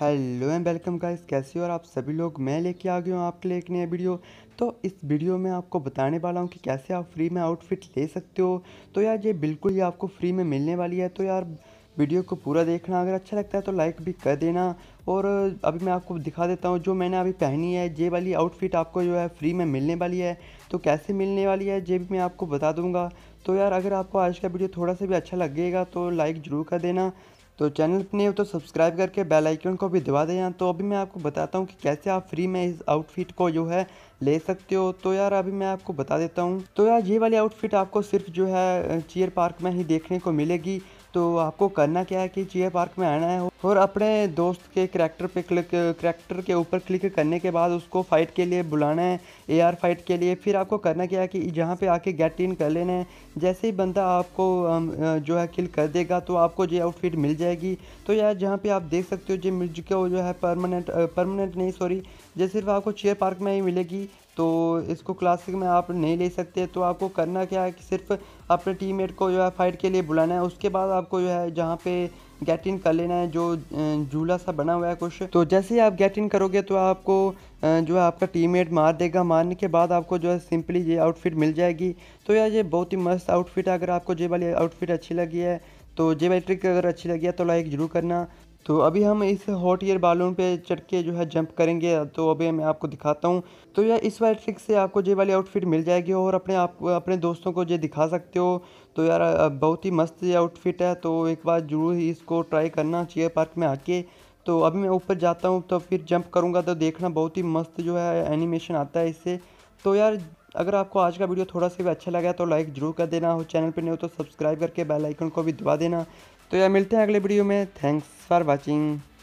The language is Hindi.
हेलो एंड वेलकम गाइस कैसे हो और आप सभी लोग मैं लेके आ गया हूँ आपके लिए एक नया वीडियो तो इस वीडियो में आपको बताने वाला हूँ कि कैसे आप फ्री में आउटफिट ले सकते हो तो यार ये बिल्कुल ही आपको फ्री में मिलने वाली है तो यार वीडियो को पूरा देखना अगर अच्छा लगता है तो लाइक भी कर देना और अभी मैं आपको दिखा देता हूँ जो मैंने अभी पहनी है ये वाली आउटफिट आपको जो है फ्री में मिलने वाली है तो कैसे मिलने वाली है ये भी मैं आपको बता दूंगा तो यार अगर आपको आज का वीडियो थोड़ा सा भी अच्छा लगेगा तो लाइक ज़रूर कर देना तो चैनल पर नहीं हो तो सब्सक्राइब करके बेल आइकन को भी दबा दें तो अभी मैं आपको बताता हूँ कि कैसे आप फ्री में इस आउटफिट को जो है ले सकते हो तो यार अभी मैं आपको बता देता हूँ तो यार ये वाली आउटफिट आपको सिर्फ जो है चीयर पार्क में ही देखने को मिलेगी तो आपको करना क्या है कि चिया पार्क में आना है और अपने दोस्त के करैक्टर पे क्लिक करैक्टर के ऊपर क्लिक करने के बाद उसको फाइट के लिए बुलाना है एआर फाइट के लिए फिर आपको करना क्या है कि जहाँ पे आके गेट इन कर लेना है जैसे ही बंदा आपको जो है किल कर देगा तो आपको जो आउटफिट मिल जाएगी तो यार जहाँ पे आप देख सकते हो जो मिल हो जो है परमानेंट परमानेंट नहीं सॉरी जो सिर्फ आपको चेयर पार्क में ही मिलेगी तो इसको क्लासिक में आप नहीं ले सकते तो आपको करना क्या है कि सिर्फ अपने टीममेट को जो है फाइट के लिए बुलाना है उसके बाद आपको जो है जहाँ पे गेट इन कर लेना है जो झूला सा बना हुआ है कुछ तो जैसे ही आप गेट इन करोगे तो आपको जो है आपका टीममेट मार देगा मारने के बाद आपको जो है सिंपली ये आउटफिट मिल जाएगी तो यार ये बहुत ही मस्त आउटफिट है अगर आपको जे वाली आउटफिट अच्छी लगी है तो जे वाली ट्रिक अगर अच्छी लगी है तो लाइक ज़रूर करना तो अभी हम इस हॉट एयर बालून पे चढ़ के जो है जंप करेंगे तो अभी मैं आपको दिखाता हूँ तो यह इस वाले ट्रिक से आपको ये वाली आउटफिट मिल जाएगी और अपने आप अपने दोस्तों को ये दिखा सकते हो तो यार बहुत ही मस्त ये आउटफिट है तो एक बार जरूर ही इसको ट्राई करना चाहिए पार्क में आके तो अभी मैं ऊपर जाता हूँ तो फिर जंप करूँगा तो देखना बहुत ही मस्त जो है एनिमेशन आता है इससे तो यार अगर आपको आज का वीडियो थोड़ा सा भी अच्छा लगा तो लाइक जरूर कर देना हो चैनल पर नहीं हो तो सब्सक्राइब करके बेल आइकन को भी दबा देना तो यार मिलते हैं अगले वीडियो में थैंक्स फॉर वॉचिंग